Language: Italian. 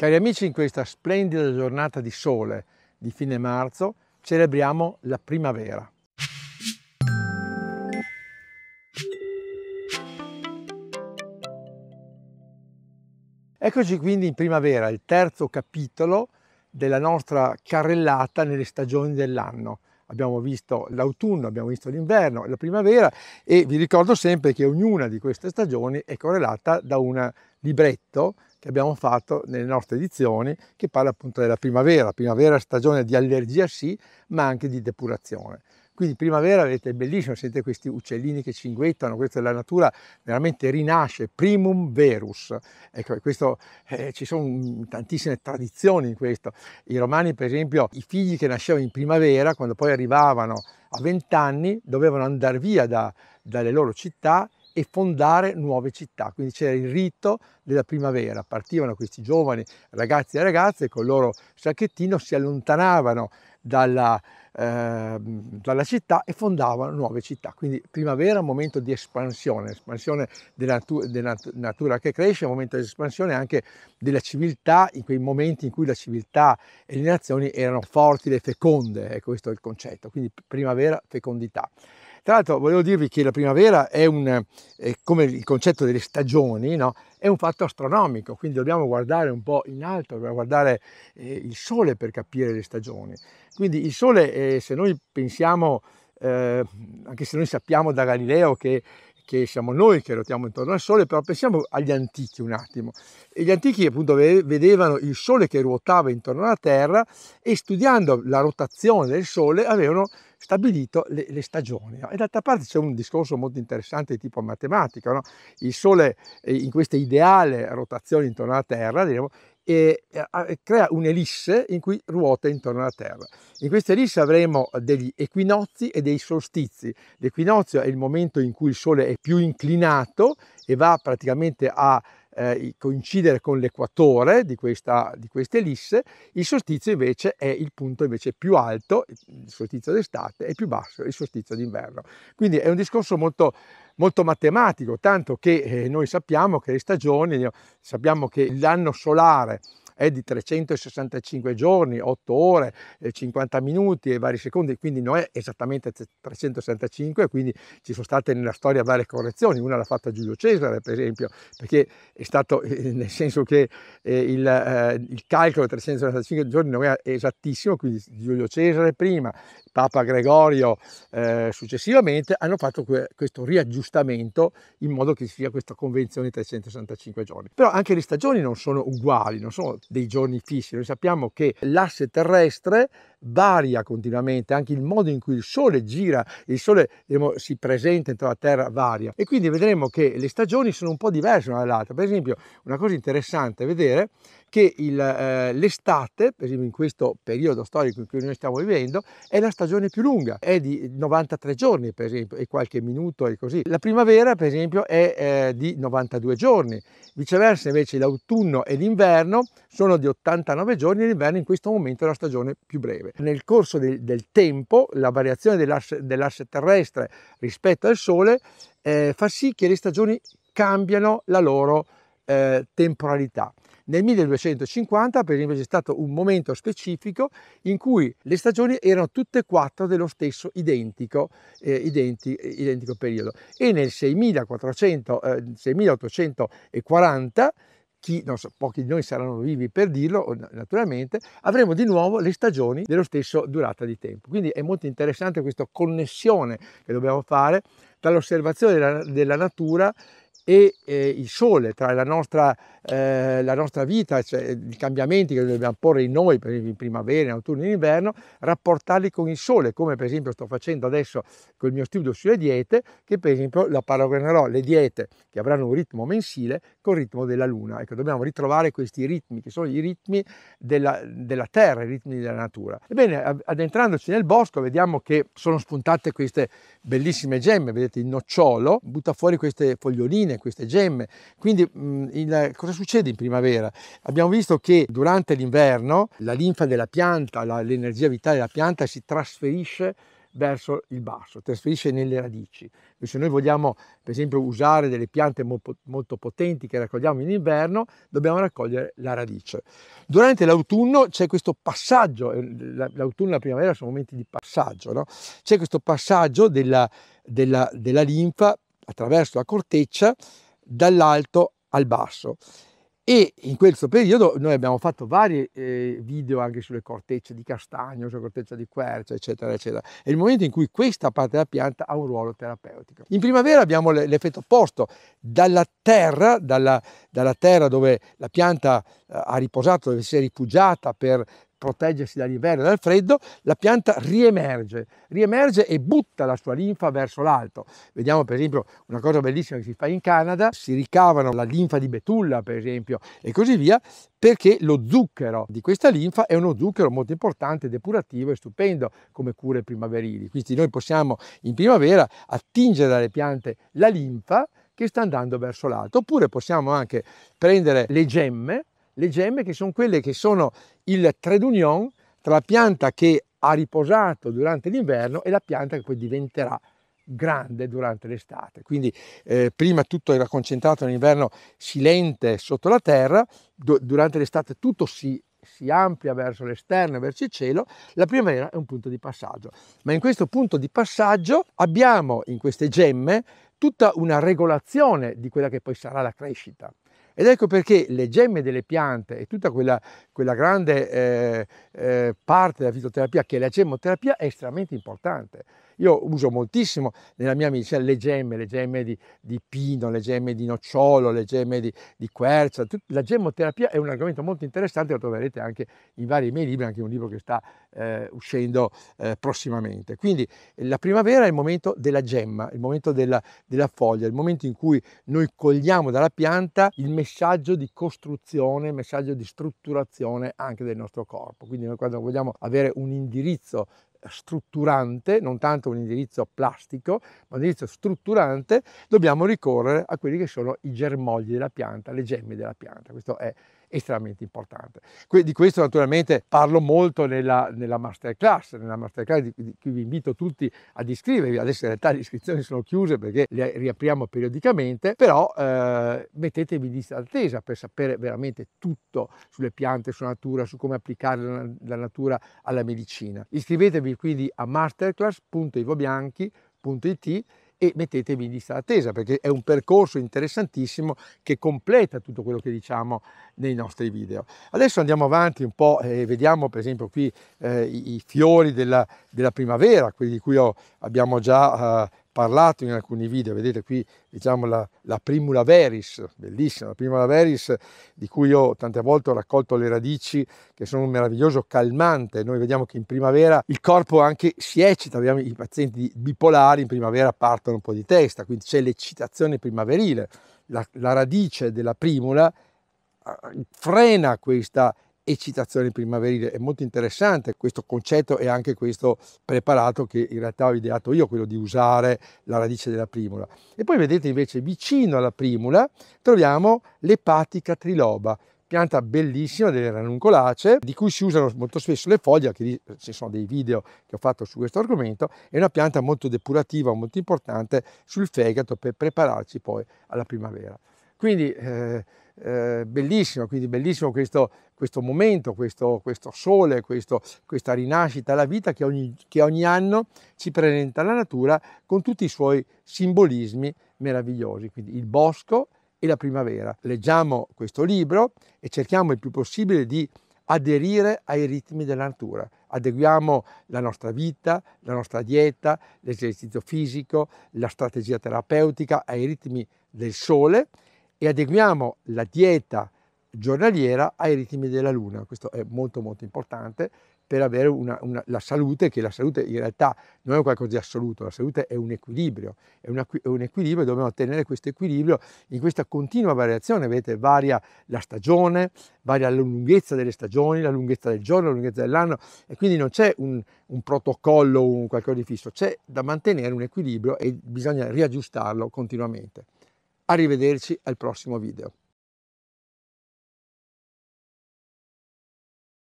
Cari amici, in questa splendida giornata di sole di fine marzo celebriamo la primavera. Eccoci quindi in primavera, il terzo capitolo della nostra carrellata nelle stagioni dell'anno. Abbiamo visto l'autunno, abbiamo visto l'inverno, la primavera e vi ricordo sempre che ognuna di queste stagioni è correlata da un libretto che abbiamo fatto nelle nostre edizioni che parla appunto della primavera, primavera stagione di allergia sì, ma anche di depurazione. Quindi primavera avete bellissimo, sentite questi uccellini che cinguettano, questa è la natura, veramente rinasce, primum verus. Ecco, questo, eh, ci sono tantissime tradizioni in questo. I romani per esempio, i figli che nascevano in primavera, quando poi arrivavano a 20 anni, dovevano andare via da, dalle loro città e fondare nuove città. Quindi c'era il rito della primavera, partivano questi giovani ragazzi e ragazze con il loro sacchettino, si allontanavano dalla, eh, dalla città e fondavano nuove città. Quindi primavera è un momento di espansione, espansione della, natu- della natura che cresce, un momento di espansione anche della civiltà, in quei momenti in cui la civiltà e le nazioni erano forti, e feconde, eh, questo è il concetto, quindi primavera, fecondità. Tra l'altro volevo dirvi che la primavera è un, è come il concetto delle stagioni, no? è un fatto astronomico, quindi dobbiamo guardare un po' in alto, dobbiamo guardare eh, il sole per capire le stagioni. Quindi il sole, eh, se noi pensiamo, eh, anche se noi sappiamo da Galileo che che siamo noi che ruotiamo intorno al Sole, però pensiamo agli antichi un attimo. E gli antichi appunto vedevano il Sole che ruotava intorno alla Terra e studiando la rotazione del Sole avevano stabilito le, le stagioni. No? E d'altra parte c'è un discorso molto interessante di tipo matematico. No? Il Sole eh, in questa ideale rotazione intorno alla Terra diciamo, e crea un'elisse in cui ruota intorno alla Terra. In questa elisse avremo degli equinozi e dei solstizi. L'equinozio è il momento in cui il Sole è più inclinato e va praticamente a eh, coincidere con l'equatore di questa, di questa elisse, il solstizio invece è il punto invece più alto, il solstizio d'estate, e più basso il solstizio d'inverno. Quindi è un discorso molto molto matematico, tanto che eh, noi sappiamo che le stagioni, sappiamo che l'anno solare è di 365 giorni, 8 ore, 50 eh, minuti e vari secondi, quindi non è esattamente 365, quindi ci sono state nella storia varie correzioni, una l'ha fatta Giulio Cesare per esempio, perché è stato eh, eh, nel senso che il, il calcolo 365 giorni non è esattissimo, quindi Giulio Cesare prima, Papa Gregorio eh, successivamente hanno fatto que questo riaggiustamento in modo che ci sia questa convenzione di 365 giorni. Però anche le stagioni non sono uguali, non sono dei giorni fissi. Noi sappiamo che l'asse terrestre varia continuamente, anche il modo in cui il Sole gira, il Sole diciamo, si presenta intorno alla Terra varia e quindi vedremo che le stagioni sono un po' diverse l'una dall'altra. Per esempio, una cosa interessante è vedere che il, eh, l'estate, per esempio in questo periodo storico in cui noi stiamo vivendo, è la stagione più lunga, è di 93 giorni per esempio e qualche minuto e così. La primavera per esempio è eh, di 92 giorni, viceversa invece l'autunno e l'inverno sono di 89 giorni e l'inverno in questo momento è la stagione più breve dove nel corso del, del tempo la variazione dell'asse, dell'asse terrestre rispetto al Sole eh, fa sì che le stagioni cambiano la loro eh, temporalità. Nel 1250 per esempio c'è stato un momento specifico in cui le stagioni erano tutte e quattro dello stesso identico, eh, identi, identico periodo e nel 6400, eh, 6840 chi, non so, pochi di noi saranno vivi per dirlo, naturalmente, avremo di nuovo le stagioni dello stesso durata di tempo. Quindi è molto interessante questa connessione che dobbiamo fare dall'osservazione della, della natura e eh, il sole, tra la nostra eh, la nostra vita, cioè, i cambiamenti che dobbiamo porre in noi in primavera, in autunno e in inverno, rapportarli con il sole, come per esempio sto facendo adesso con il mio studio sulle diete, che per esempio la paragonerò le diete che avranno un ritmo mensile col ritmo della luna. Ecco, dobbiamo ritrovare questi ritmi, che sono i ritmi della, della terra, i ritmi della natura. Ebbene, adentrandoci nel bosco vediamo che sono spuntate queste bellissime gemme, vedete il nocciolo, butta fuori queste foglioline, queste gemme, quindi mh, il, cosa cosa succede in primavera? Abbiamo visto che durante l'inverno la linfa della pianta, la, l'energia vitale della pianta si trasferisce verso il basso, trasferisce nelle radici. Se noi vogliamo, per esempio, usare delle piante molto potenti che raccogliamo in inverno, dobbiamo raccogliere la radice. Durante l'autunno c'è questo passaggio, eh, l'autunno e la primavera sono momenti di passaggio, no? c'è questo passaggio della, della, della linfa attraverso la corteccia dall'alto al basso. E in questo periodo noi abbiamo fatto vari eh, video anche sulle cortecce di castagno, sulla corteccia di quercia, eccetera, eccetera. È il momento in cui questa parte della pianta ha un ruolo terapeutico. In primavera abbiamo l'effetto opposto, dalla terra, dalla, dalla terra dove la pianta eh, ha riposato, dove si è rifugiata per, proteggersi dall'inverno e dal freddo, la pianta riemerge, riemerge e butta la sua linfa verso l'alto. Vediamo per esempio una cosa bellissima che si fa in Canada, si ricavano la linfa di betulla per esempio e così via, perché lo zucchero di questa linfa è uno zucchero molto importante, depurativo e stupendo come cure primaverili. Quindi noi possiamo in primavera attingere dalle piante la linfa che sta andando verso l'alto, oppure possiamo anche prendere le gemme le gemme che sono quelle che sono il trade union tra la pianta che ha riposato durante l'inverno e la pianta che poi diventerà grande durante l'estate. Quindi eh, prima tutto era concentrato nell'inverno silente sotto la terra, do, durante l'estate tutto si, si amplia verso l'esterno e verso il cielo, la primavera è un punto di passaggio. Ma in questo punto di passaggio abbiamo in queste gemme tutta una regolazione di quella che poi sarà la crescita. Ed ecco perché le gemme delle piante e tutta quella, quella grande eh, eh, parte della fitoterapia che è la gemmoterapia è estremamente importante. Io uso moltissimo nella mia medicina le gemme, le gemme di, di pino, le gemme di nocciolo, le gemme di, di quercia. Tut- la gemmoterapia è un argomento molto interessante, lo troverete anche in vari miei libri, anche un libro che sta eh, uscendo eh, prossimamente. Quindi eh, la primavera è il momento della gemma, il momento della, della foglia, il momento in cui noi cogliamo dalla pianta il messaggio di costruzione, il messaggio di strutturazione anche del nostro corpo. Quindi noi quando vogliamo avere un indirizzo strutturante, non tanto un indirizzo plastico, ma un indirizzo strutturante, dobbiamo ricorrere a quelli che sono i germogli della pianta, le gemme della pianta. Questo è estremamente importante. di questo naturalmente parlo molto nella, nella masterclass, nella masterclass di, di cui vi invito tutti ad iscrivervi, adesso in realtà le iscrizioni sono chiuse perché le riapriamo periodicamente, però eh, mettetevi in lista d'attesa per sapere veramente tutto sulle piante, sulla natura, su come applicare la, la natura alla medicina. Iscrivetevi quindi a masterclass.ivobianchi.it e mettetevi in lista d'attesa perché è un percorso interessantissimo che completa tutto quello che diciamo nei nostri video. Adesso andiamo avanti un po' e vediamo per esempio qui eh, i, fiori della, della, primavera, quelli di cui ho, abbiamo già eh, parlato in alcuni video, vedete qui diciamo la, la primula veris, bellissima, la primula veris di cui io tante volte ho raccolto le radici che sono un meraviglioso calmante, noi vediamo che in primavera il corpo anche si eccita, abbiamo i pazienti bipolari in primavera partono un po' di testa, quindi c'è l'eccitazione primaverile, la, la radice della primula ah, frena questa eccitazione primaverile. È molto interessante questo concetto e anche questo preparato che in realtà ho ideato io, quello di usare la radice della primula. E poi vedete invece vicino alla primula troviamo l'epatica triloba, pianta bellissima delle ranuncolacee, di cui si usano molto spesso le foglie, anche eh, ci sono dei video che ho fatto su questo argomento, è una pianta molto depurativa, molto importante sul fegato per prepararci poi alla primavera. Quindi eh, eh, bellissimo, quindi bellissimo questo, questo momento, questo, questo sole, questo, questa rinascita la vita che ogni, che ogni anno ci presenta la natura con tutti i suoi simbolismi meravigliosi, quindi il bosco e la primavera. Leggiamo questo libro e cerchiamo il più possibile di aderire ai ritmi della natura. Adeguiamo la nostra vita, la nostra dieta, l'esercizio fisico, la strategia terapeutica ai ritmi del sole e adeguiamo la dieta giornaliera ai ritmi della luna. Questo è molto molto importante per avere una, una, la salute, che la salute in realtà non è qualcosa di assoluto, la salute è un equilibrio, è, una, è un equilibrio, e dobbiamo ottenere questo equilibrio in questa continua variazione, vedete, varia la stagione, varia la lunghezza delle stagioni, la lunghezza del giorno, la lunghezza dell'anno, e quindi non c'è un, un protocollo, un qualcosa di fisso, c'è da mantenere un equilibrio e bisogna riaggiustarlo continuamente. Arrivederci al prossimo video.